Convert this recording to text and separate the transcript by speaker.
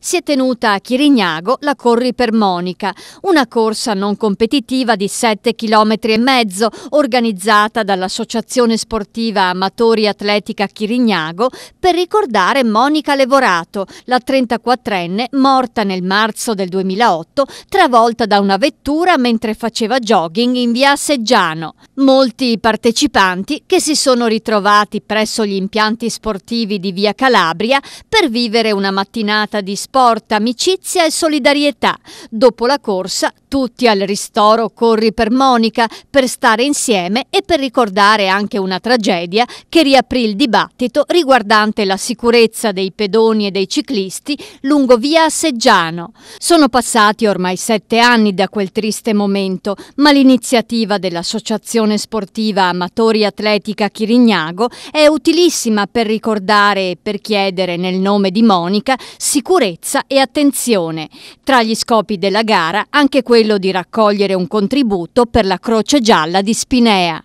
Speaker 1: si è tenuta a Chirignago la Corri per Monica, una corsa non competitiva di 7 km e mezzo organizzata dall'Associazione Sportiva Amatori Atletica Chirignago per ricordare Monica Levorato, la 34enne morta nel marzo del 2008 travolta da una vettura mentre faceva jogging in via Seggiano. Molti partecipanti che si sono ritrovati presso gli impianti sportivi di via Calabria per vivere una mattinata di spazio sport, amicizia e solidarietà. Dopo la corsa, tutti al ristoro Corri per Monica per stare insieme e per ricordare anche una tragedia che riaprì il dibattito riguardante la sicurezza dei pedoni e dei ciclisti lungo via Seggiano. Sono passati ormai sette anni da quel triste momento, ma l'iniziativa dell'Associazione Sportiva Amatori Atletica Chirignago è utilissima per ricordare e per chiedere nel nome di Monica sicurezza chiarezza e attenzione. Tra gli scopi della gara anche quello di raccogliere un contributo per la Croce Gialla di Spinea.